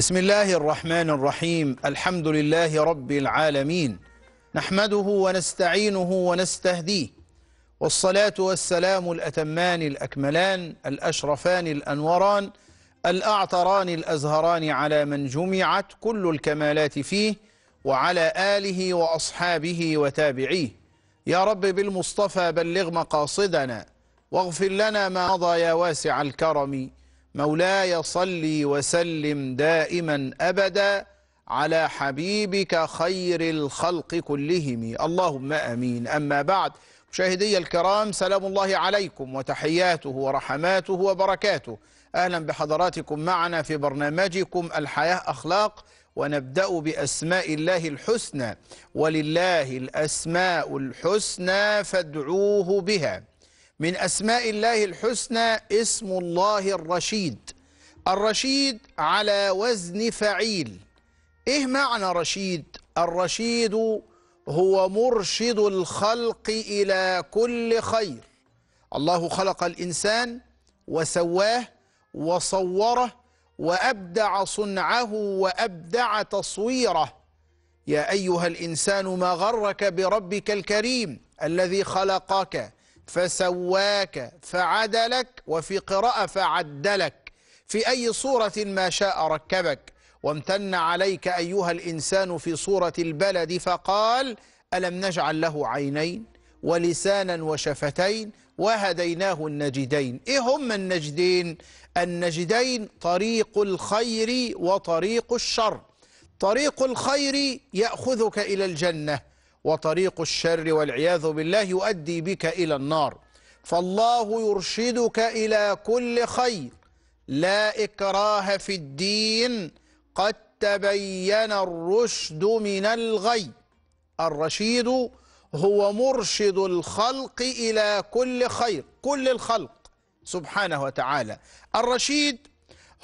بسم الله الرحمن الرحيم الحمد لله رب العالمين نحمده ونستعينه ونستهديه والصلاة والسلام الأتمان الأكملان الأشرفان الأنوران الأعطران الأزهران على من جمعت كل الكمالات فيه وعلى آله وأصحابه وتابعيه يا رب بالمصطفى بلغ مقاصدنا واغفر لنا ما مضى يا واسع الكرم مولاي صل وسلم دائما أبدا على حبيبك خير الخلق كلهم اللهم أمين أما بعد مشاهدي الكرام سلام الله عليكم وتحياته ورحماته وبركاته أهلا بحضراتكم معنا في برنامجكم الحياة أخلاق ونبدأ بأسماء الله الحسنى ولله الأسماء الحسنى فادعوه بها من أسماء الله الحسنى اسم الله الرشيد الرشيد على وزن فعيل إيه معنى رشيد؟ الرشيد هو مرشد الخلق إلى كل خير الله خلق الإنسان وسواه وصوره وأبدع صنعه وأبدع تصويره يا أيها الإنسان ما غرك بربك الكريم الذي خلقك فسواك فعدلك وفي قراءة فعدلك في أي صورة ما شاء ركبك وامتن عليك أيها الإنسان في صورة البلد فقال ألم نجعل له عينين ولسانا وشفتين وهديناه النجدين إيه هم النجدين؟ النجدين طريق الخير وطريق الشر طريق الخير يأخذك إلى الجنة وطريق الشر والعياذ بالله يؤدي بك إلى النار فالله يرشدك إلى كل خير لا إكراه في الدين قد تبين الرشد من الغي الرشيد هو مرشد الخلق إلى كل خير كل الخلق سبحانه وتعالى الرشيد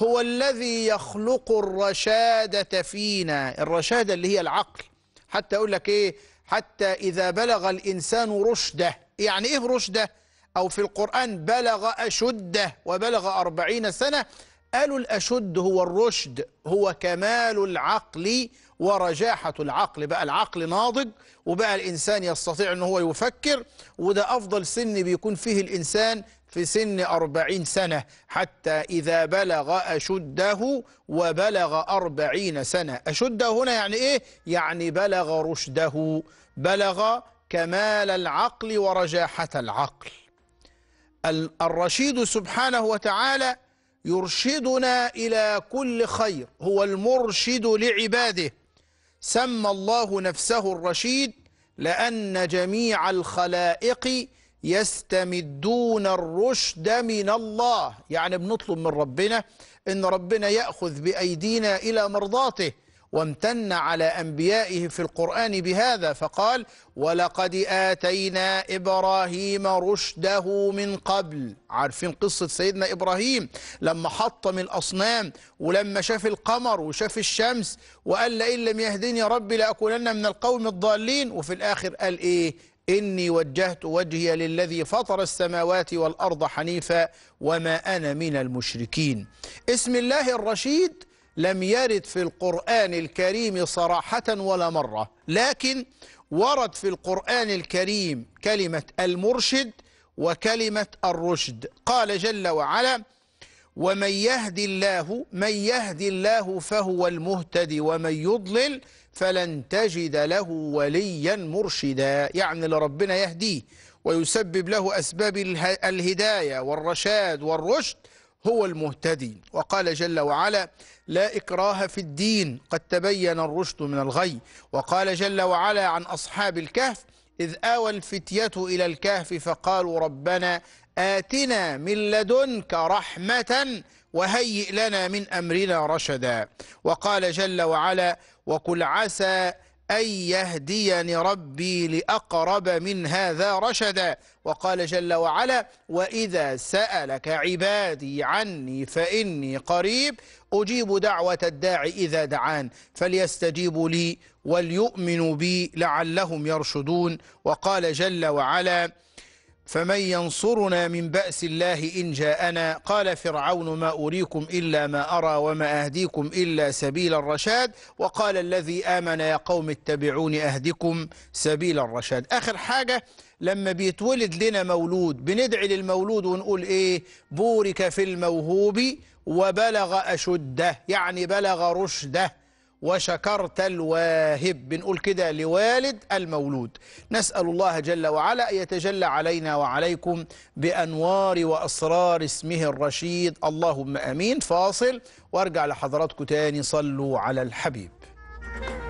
هو الذي يخلق الرشادة فينا الرشادة اللي هي العقل حتى أقول لك إيه حتى إذا بلغ الإنسان رشده يعني إيه رشده أو في القرآن بلغ أشده وبلغ أربعين سنة قالوا الأشد هو الرشد هو كمال العقل ورجاحة العقل بقى العقل ناضج وبقى الإنسان يستطيع أن هو يفكر وده أفضل سن بيكون فيه الإنسان في سن أربعين سنة حتى إذا بلغ أشده وبلغ أربعين سنة أشده هنا يعني إيه؟ يعني بلغ رشده بلغ كمال العقل ورجاحة العقل الرشيد سبحانه وتعالى يرشدنا إلى كل خير هو المرشد لعباده سمى الله نفسه الرشيد لأن جميع الخلائق يستمدون الرشد من الله يعني بنطلب من ربنا أن ربنا يأخذ بأيدينا إلى مرضاته وامتن على أنبيائه في القرآن بهذا فقال ولقد آتينا إبراهيم رشده من قبل عارفين قصة سيدنا إبراهيم لما حطم الأصنام ولما شاف القمر وشاف الشمس وقال لئن لم يهدني ربي لأكونن من القوم الضالين وفي الآخر قال إيه إني وجهت وجهي للذي فطر السماوات والأرض حنيفا وما أنا من المشركين اسم الله الرشيد لم يرد في القرآن الكريم صراحة ولا مرة لكن ورد في القرآن الكريم كلمة المرشد وكلمة الرشد قال جل وعلا ومن يهدي الله من يهدي الله فهو المهتدي ومن يضلل فلن تجد له وليا مرشدا يعني لربنا يهديه ويسبب له أسباب الهداية والرشاد والرشد هو المهتدي وقال جل وعلا لا إكراه في الدين قد تبين الرشد من الغي وقال جل وعلا عن أصحاب الكهف إذ آوى الفتية إلى الكهف فقالوا ربنا آتنا من لدنك رحمة وهيئ لنا من أمرنا رشدا وقال جل وعلا وقل عسى أن يهديني ربي لأقرب من هذا رشدا وقال جل وعلا وإذا سألك عبادي عني فإني قريب أجيب دعوة الداعي إذا دعان فليستجيبوا لي وليؤمنوا بي لعلهم يرشدون وقال جل وعلا فمن ينصرنا من بأس الله إن جاءنا قال فرعون ما أريكم إلا ما أرى وما أهديكم إلا سبيل الرشاد وقال الذي آمن يا قوم اتبعون أهدكم سبيل الرشاد آخر حاجة لما بيتولد لنا مولود بندعي للمولود ونقول إيه بورك في الموهوب وبلغ أشده يعني بلغ رشده وشكرت الواهب بنقول كده لوالد المولود نسأل الله جل وعلا أن يتجلى علينا وعليكم بأنوار وأسرار اسمه الرشيد اللهم أمين فاصل وارجع لحضراتكم تاني صلوا على الحبيب